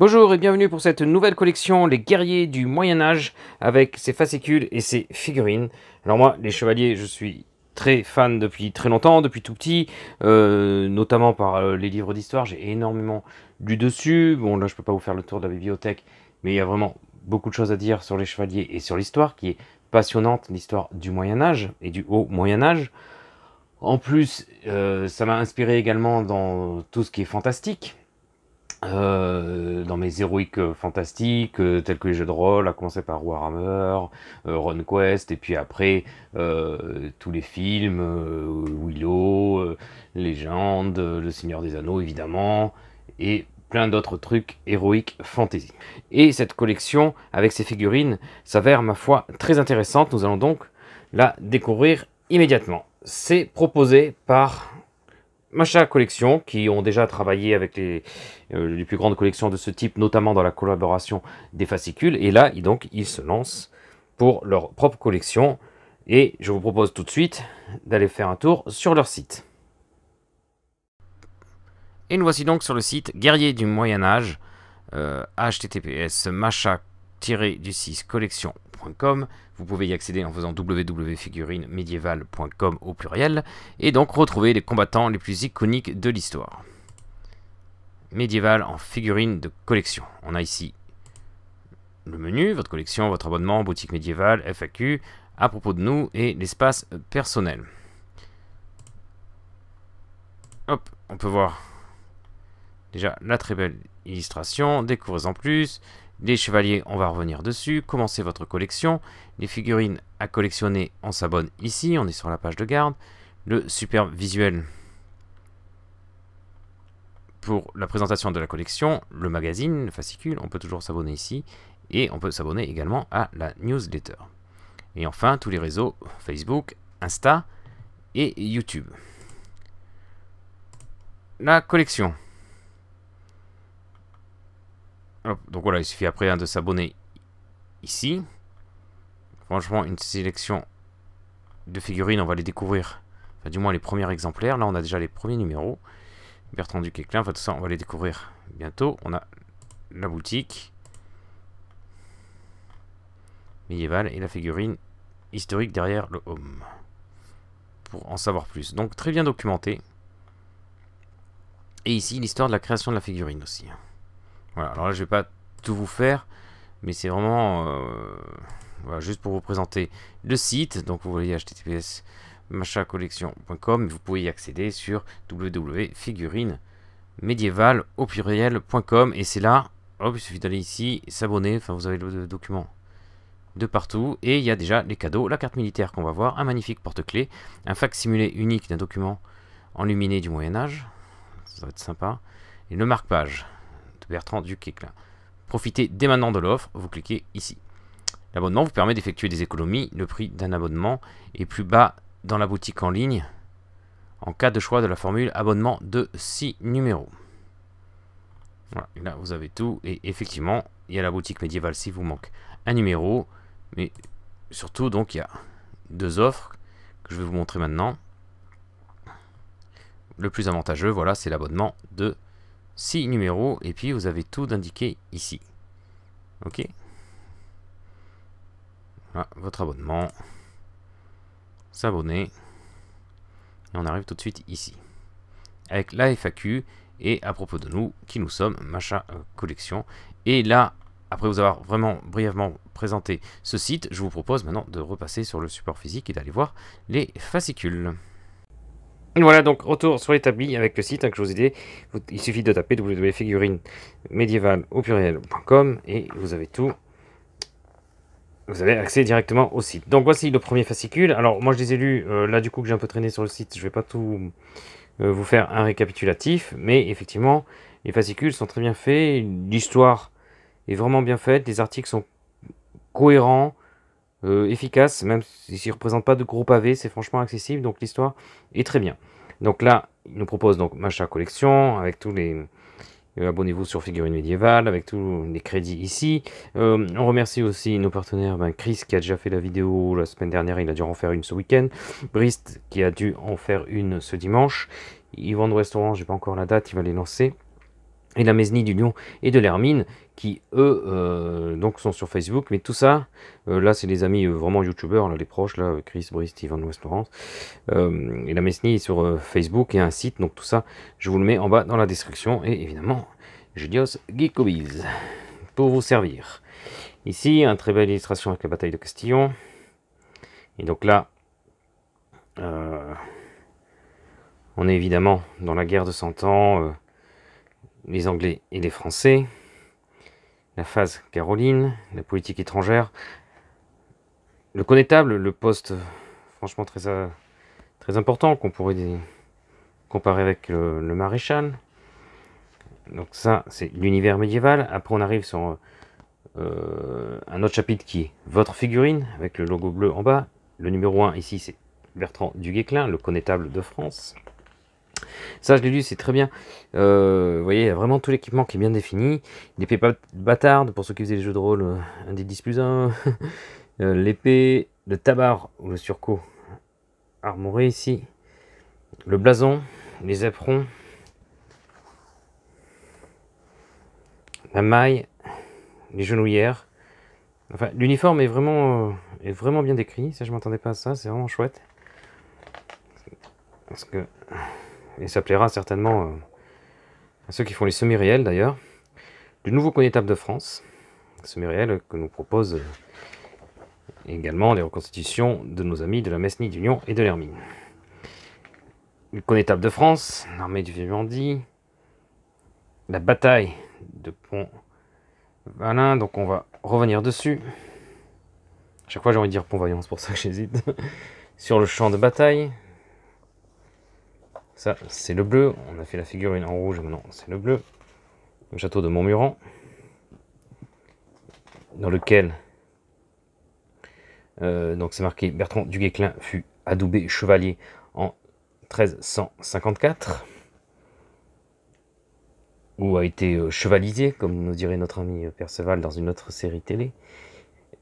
Bonjour et bienvenue pour cette nouvelle collection Les guerriers du Moyen Âge avec ses fascicules et ses figurines. Alors moi, les chevaliers, je suis très fan depuis très longtemps, depuis tout petit, euh, notamment par euh, les livres d'histoire, j'ai énormément du dessus. Bon là, je peux pas vous faire le tour de la bibliothèque, mais il y a vraiment beaucoup de choses à dire sur les chevaliers et sur l'histoire qui est passionnante, l'histoire du Moyen Âge et du Haut Moyen Âge. En plus, euh, ça m'a inspiré également dans tout ce qui est fantastique, euh, dans mes héroïques euh, fantastiques, euh, tels que les jeux de rôle, à commencer par Warhammer, RunQuest, et puis après tous les films, Willow, Légende, Le Seigneur des Anneaux évidemment, et plein d'autres trucs héroïques fantasy. Et cette collection avec ses figurines s'avère ma foi très intéressante. Nous allons donc la découvrir immédiatement. C'est proposé par Macha Collection, qui ont déjà travaillé avec euh, les, plus grandes collections de ce type, notamment dans la collaboration des fascicules. Et là, donc, ils se lancent pour leur propre collection. Et je vous propose tout de suite d'aller faire un tour sur leur site. Et nous voici donc sur le site Guerrier du Moyen Âge, https euh, macha du 6 collection.com. Vous pouvez y accéder en faisant www.figurinemedieval.com au pluriel et donc retrouver les combattants les plus iconiques de l'histoire. Médiéval en figurines de collection. On a ici le menu, votre collection, votre abonnement, boutique médiévale, FAQ, à propos de nous et l'espace personnel. Hop, on peut voir déjà la très belle illustration, découvrez en plus, les chevaliers, on va revenir dessus. Commencez votre collection. Les figurines à collectionner, on s'abonne ici. On est sur la page de garde. Le superbe visuel pour la présentation de la collection. Le magazine, le fascicule, on peut toujours s'abonner ici. Et on peut s'abonner également à la newsletter. Et enfin, tous les réseaux, Facebook, Insta et YouTube. La collection donc voilà, il suffit après hein, de s'abonner ici. Franchement, une sélection de figurines, on va les découvrir. Enfin, du moins les premiers exemplaires. Là, on a déjà les premiers numéros. Bertrand Klein, enfin tout ça, on va les découvrir bientôt. On a la boutique médiévale et la figurine historique derrière le home. Pour en savoir plus. Donc très bien documenté. Et ici, l'histoire de la création de la figurine aussi. Hein. Voilà, alors là, je vais pas tout vous faire, mais c'est vraiment euh, juste pour vous présenter le site. Donc, vous voyez https machacollection.com, vous pouvez y accéder sur www.figurine médiévale au et c'est là, hop, il suffit d'aller ici, s'abonner, enfin vous avez le document de partout et il y a déjà les cadeaux, la carte militaire qu'on va voir, un magnifique porte clé un fac simulé unique d'un document enluminé du Moyen Âge, ça va être sympa, et le marque-page. Bertrand Duquesclin. Profitez dès maintenant de l'offre, vous cliquez ici. L'abonnement vous permet d'effectuer des économies. Le prix d'un abonnement est plus bas dans la boutique en ligne en cas de choix de la formule abonnement de 6 numéros. Voilà, là vous avez tout. Et effectivement, il y a la boutique médiévale si vous manque un numéro. Mais surtout, donc il y a deux offres que je vais vous montrer maintenant. Le plus avantageux, voilà, c'est l'abonnement de 6 numéros, et puis vous avez tout d'indiqué ici. Ok votre abonnement, s'abonner, et on arrive tout de suite ici. Avec la FAQ, et à propos de nous, qui nous sommes, Macha euh, Collection. Et là, après vous avoir vraiment brièvement présenté ce site, je vous propose maintenant de repasser sur le support physique et d'aller voir les fascicules. Voilà, donc retour sur l'établi avec le site hein, que je vous ai dit. Il suffit de taper médiévale au pluriel.com et vous avez tout. Vous avez accès directement au site. Donc voici le premier fascicule. Alors moi je les ai lus, euh, là du coup que j'ai un peu traîné sur le site, je ne vais pas tout euh, vous faire un récapitulatif, mais effectivement les fascicules sont très bien faits, l'histoire est vraiment bien faite, les articles sont cohérents, euh, efficace, même s'il ne représente pas de gros pavés, c'est franchement accessible, donc l'histoire est très bien. Donc là, il nous propose donc Macha Collection, avec tous les... Euh, abonnez-vous sur Figurines médiévale avec tous les crédits ici. Euh, on remercie aussi nos partenaires, ben, Chris qui a déjà fait la vidéo la semaine dernière, il a dû en faire une ce week-end. Brist qui a dû en faire une ce dimanche. Yvan de Restaurant, j'ai pas encore la date, il va les lancer et la Mesnie du Lion et de l'Hermine, qui eux euh, donc sont sur Facebook. Mais tout ça, euh, là c'est des amis euh, vraiment youtubeurs, là, les proches, là, Chris, Brice, Steven West Laurence. et la Mesnie sur Facebook et un site, donc tout ça, je vous le mets en bas dans la description. Et évidemment, Julius Geekobiz pour vous servir. Ici, une très belle illustration avec la bataille de Castillon. Et donc là, on est évidemment dans la guerre de 100 ans, les Anglais et les Français la phase Caroline, la politique étrangère. Le connétable, le poste franchement très, euh, très important qu'on pourrait comparer avec le, maréchal. Donc ça, c'est l'univers médiéval. Après, on arrive sur euh, euh, un autre chapitre qui est votre figurine, avec le logo bleu en bas. Le numéro 1 ici, c'est Bertrand Guesclin, le connétable de France. Ça, je l'ai lu, c'est très bien. Euh, vous voyez, il y a vraiment tout l'équipement qui est bien défini. L'épée bâtarde, pour ceux qui faisaient les jeux de rôle, euh, un des 10 plus 1. Euh, l'épée, le tabard, ou le surcot armoré ici. Le blason, les éperons. La maille, les genouillères. Enfin, l'uniforme est vraiment, est vraiment bien décrit. Ça, je m'attendais pas à ça. C'est vraiment chouette. Parce que et ça plaira certainement euh, à ceux qui font les semi-réels d'ailleurs, du nouveau connétable de France, semi-réel que nous propose euh, également les reconstitutions de nos amis de la Mesnie d'Union et de l'Hermine. Le connétable de France, l'armée du Vivendi, la bataille de Pont-Valin, donc on va revenir dessus. chaque fois j'ai envie de dire pont c'est pour ça que j'hésite. Sur le champ de bataille, ça, c'est le bleu. On a fait la figurine en rouge, maintenant c'est le bleu. Le château de Montmuran, dans lequel, euh, donc c'est marqué, Bertrand du Guesclin fut adoubé chevalier en 1354, ou a été euh, chevalisé, comme nous dirait notre ami euh, Perceval dans une autre série télé.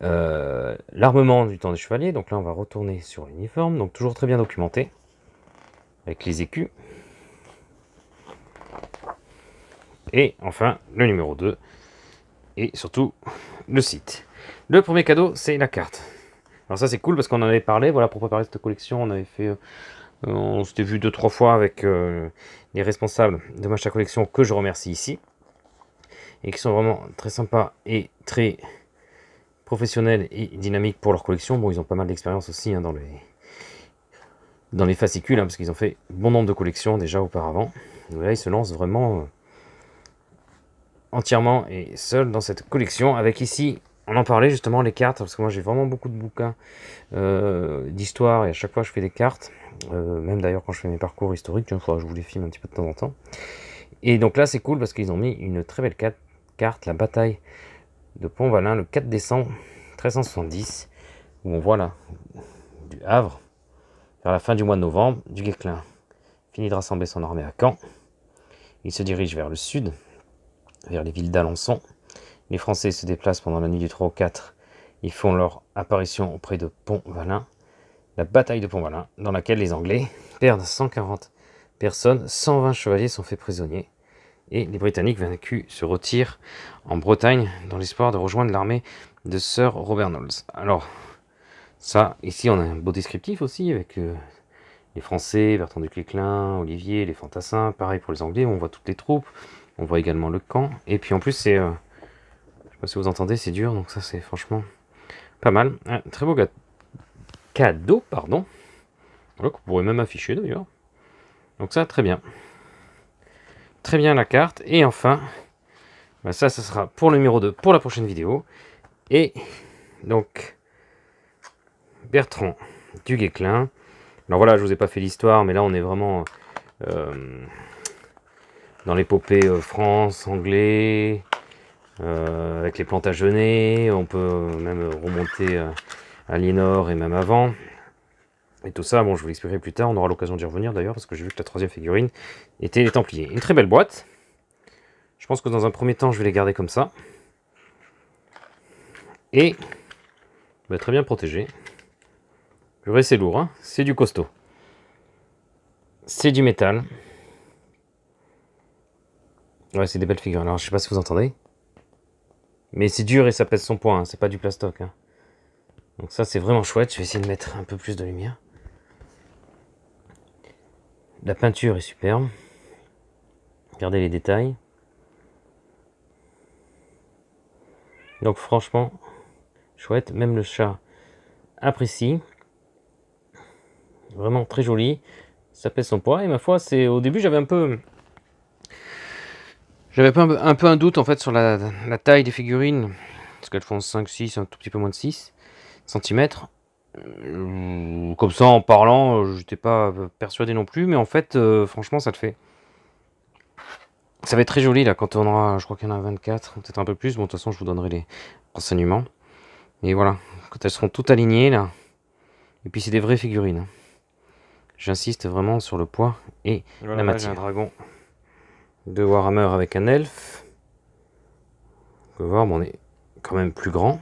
L'armement du temps des chevaliers, donc là on va retourner sur l'uniforme, donc toujours très bien documenté avec les écus. Et enfin, le numéro 2. Et surtout, le site. Le premier cadeau, c'est la carte. Alors ça, c'est cool parce qu'on en avait parlé. Voilà, pour préparer cette collection, on avait fait... Euh, on s'était vu deux, trois fois avec euh, les responsables de à Collection que je remercie ici. Et qui sont vraiment très sympas et très professionnels et dynamiques pour leur collection. Bon, ils ont pas mal d'expérience aussi hein, dans les dans les fascicules, hein, parce qu'ils ont fait bon nombre de collections déjà auparavant. là, ils se lancent vraiment euh, entièrement et seul dans cette collection, avec ici, on en parlait justement, les cartes, parce que moi j'ai vraiment beaucoup de bouquins euh, d'histoire, et à chaque fois je fais des cartes, euh, même d'ailleurs quand je fais mes parcours historiques, une fois, je vous les filme un petit peu de temps en temps. Et donc là, c'est cool, parce qu'ils ont mis une très belle carte, la bataille de Pont-Valin, le 4 décembre 1370, où on voit là, du Havre, vers la fin du mois de novembre, du Guesclin finit de rassembler son armée à Caen. Il se dirige vers le sud, vers les villes d'Alençon. Les Français se déplacent pendant la nuit du 3 au 4. Ils font leur apparition auprès de Pont-Valin, la bataille de Pont-Valin, dans laquelle les Anglais perdent 140 personnes, 120 chevaliers sont faits prisonniers, et les Britanniques vaincus se retirent en Bretagne dans l'espoir de rejoindre l'armée de Sir Robert Knowles. Alors, ça, ici on a un beau descriptif aussi avec euh, les Français, Bertrand du Cléclin, Olivier, les fantassins, pareil pour les Anglais, on voit toutes les troupes, on voit également le camp, et puis en plus c'est, Je euh, je sais pas si vous entendez, c'est dur, donc ça c'est franchement pas mal. Ah, très beau cadeau, pardon, voilà, qu'on pourrait même afficher d'ailleurs, donc ça très bien. Très bien la carte, et enfin, bah, ça, ça sera pour le numéro 2, pour la prochaine vidéo, et donc... Bertrand du Alors voilà, je vous ai pas fait l'histoire, mais là on est vraiment euh, dans l'épopée euh, France, anglais, euh, avec les jeûner, on peut même remonter à Nord et même avant. Et tout ça, bon, je vous l'expliquerai plus tard, on aura l'occasion d'y revenir d'ailleurs, parce que j'ai vu que la troisième figurine était les Templiers. Une très belle boîte. Je pense que dans un premier temps, je vais les garder comme ça. Et bah, très bien protégés. Purée, c'est lourd, hein c'est du costaud. C'est du métal. Ouais, c'est des belles figures. Alors, je sais pas si vous entendez. Mais c'est dur et ça pèse son poids, hein. c'est pas du plastoc. Hein. Donc ça, c'est vraiment chouette. Je vais essayer de mettre un peu plus de lumière. La peinture est superbe. Regardez les détails. Donc franchement, chouette. Même le chat apprécie. Vraiment très joli. Ça pèse son poids. Et ma foi, c'est au début, j'avais un peu. J'avais un, peu un doute en fait sur la, taille des figurines. Parce qu'elles font 5, 6, un tout petit peu moins de 6 cm. Euh, comme ça, en parlant, euh, j'étais pas persuadé non plus. Mais en fait, euh, franchement, ça le fait. Ça va être très joli là quand on aura, je crois qu'il y en a 24, peut-être un peu plus. Bon, de toute façon, je vous donnerai les renseignements. Et voilà, quand elles seront toutes alignées là. Et puis c'est des vraies figurines. J'insiste vraiment sur le poids et la matière. dragon de Warhammer avec un elfe. On peut voir, on est quand même plus grand.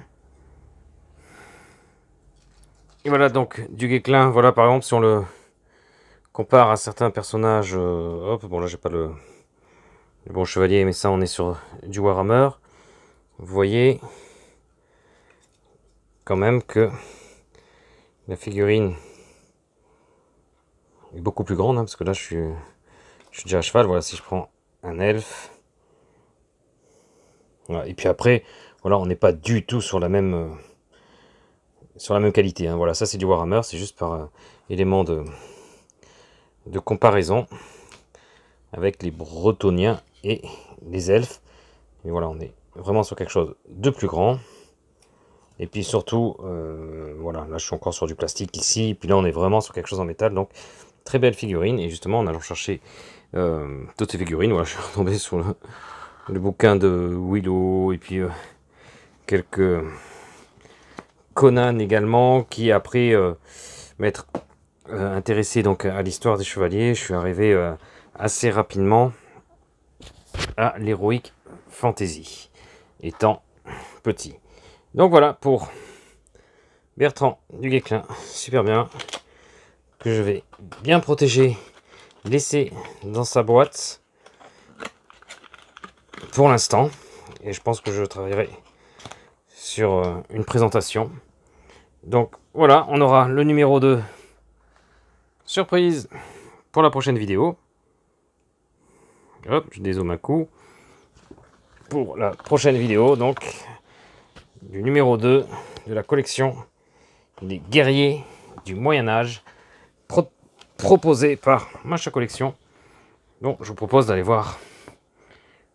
Et voilà donc du Guéclin. Voilà par exemple si on le compare à certains personnages. Euh, hop, bon là j'ai pas le, le, bon chevalier, mais ça on est sur du Warhammer. Vous voyez quand même que la figurine beaucoup plus grande, hein, parce que là, je suis, je suis déjà à cheval. Voilà, si je prends un elfe. et puis après, voilà, on n'est pas du tout sur la même, euh, sur la même qualité. Hein. Voilà, ça, c'est du Warhammer. C'est juste par euh, élément de, de comparaison avec les Bretoniens et les elfes. mais voilà, on est vraiment sur quelque chose de plus grand. Et puis surtout, euh, voilà, là je suis encore sur du plastique ici, et puis là on est vraiment sur quelque chose en métal, donc Très belle figurine. Et justement, en allant chercher euh, toutes ces figurines, voilà, je suis retombé sur le, bouquin de Willow et puis euh, quelques Conan également, qui après euh, m'être intéressé donc à l'histoire des chevaliers, je suis arrivé assez rapidement à l'héroïque fantasy, étant petit. Donc voilà pour Bertrand Guéclin, super bien que je vais bien protéger, laisser dans sa boîte pour l'instant. Et je pense que je travaillerai sur euh, une présentation. Donc voilà, on aura le numéro 2 surprise pour la prochaine vidéo. Hop, je dézoome un coup. Pour la prochaine vidéo, donc, du numéro 2 de la collection des guerriers du Moyen Âge proposé par Macha Collection. Donc je vous propose d'aller voir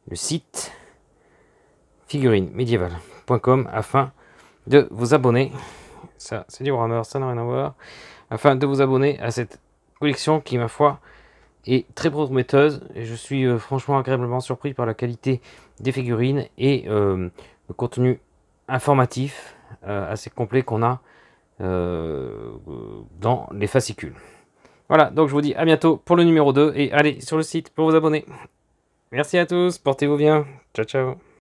le site figurines afin de vous abonner. Ça, c'est du à Afin de vous abonner à cette collection qui, ma foi, est très prometteuse. Et je suis euh, franchement agréablement surpris par la qualité des figurines et euh, le contenu informatif euh, assez complet qu'on a euh, euh, dans les fascicules. Voilà, donc je vous dis à bientôt pour le numéro 2 et allez sur le site pour vous abonner. Merci à tous, portez-vous bien. Ciao ciao.